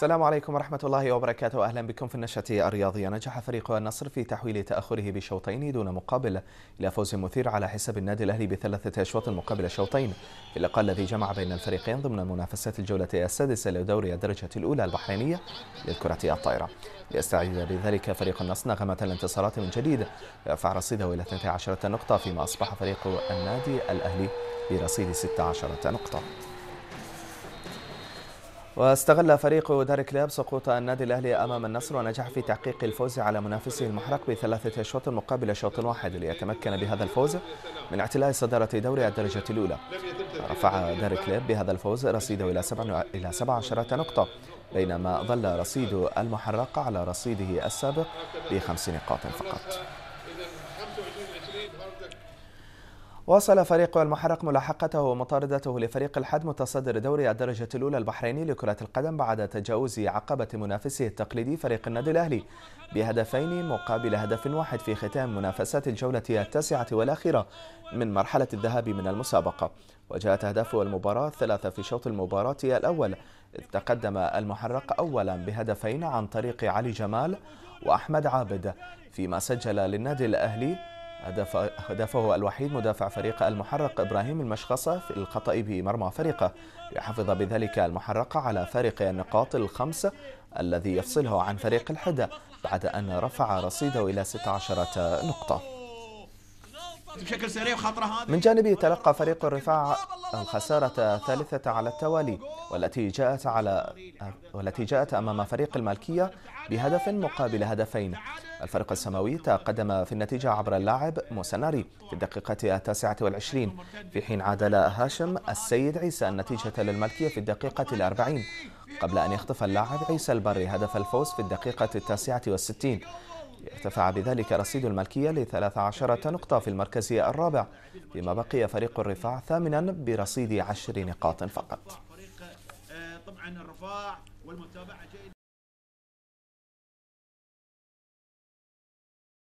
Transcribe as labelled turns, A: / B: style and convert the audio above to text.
A: السلام عليكم ورحمة الله وبركاته أهلا بكم في النشرة الرياضية نجح فريق النصر في تحويل تأخره بشوطين دون مقابل إلى فوز مثير على حساب النادي الأهلي بثلاثة أشواط مقابل شوطين في اللقاء الذي جمع بين الفريقين ضمن منافسات الجولة السادسة لدوري الدرجة الأولى البحرينية للكرة الطائرة ليستعيد بذلك فريق النصر نغمة الانتصارات من جديد يرفع رصيده إلى 12 نقطة فيما أصبح فريق النادي الأهلي برصيد 16 نقطة واستغل فريق دار كلاب سقوط النادي الأهلي أمام النصر ونجح في تحقيق الفوز على منافسه المحرق بثلاثة أشواط مقابل شوط واحد ليتمكن بهذا الفوز من اعتلاء صدارة دوري الدرجة الأولى رفع دار كلاب بهذا الفوز رصيده إلى إلى 17 نقطة بينما ظل رصيد المحرق على رصيده السابق بخمس نقاط فقط واصل فريق المحرق ملاحقته ومطاردته لفريق الحد متصدر دوري الدرجة الأولى البحريني لكرة القدم بعد تجاوز عقبة منافسه التقليدي فريق النادي الأهلي بهدفين مقابل هدف واحد في ختام منافسات الجولة التاسعة والأخيرة من مرحلة الذهاب من المسابقة وجاءت أهداف المباراة الثلاثة في شوط المباراة الأول إذ تقدم المحرق أولا بهدفين عن طريق علي جمال وأحمد عابد فيما سجل للنادي الأهلي هدفه الوحيد مدافع فريق المحرق إبراهيم المشخصة في الخطأ بمرمى فريقه ليحافظ بذلك المحرق على فارق النقاط الخمس الذي يفصله عن فريق الحدة بعد أن رفع رصيده إلى 16 نقطة بشكل سريع خطرة هذه من جانبه تلقى فريق الرفاع الخسارة الثالثة على التوالي والتي جاءت على والتي جاءت أمام فريق المالكية بهدف مقابل هدفين الفريق السماوي تقدم في النتيجة عبر اللاعب موسناري في الدقيقة التاسعة والعشرين في حين عادل هاشم السيد عيسى النتيجة للمالكية في الدقيقة الأربعين قبل أن يخطف اللاعب عيسى البري هدف الفوز في الدقيقة التاسعة والستين ارتفع بذلك رصيد الملكية لثلاث عشرة نقطة في المركز الرابع فيما بقي فريق الرفاع ثامنا برصيد عشر نقاط فقط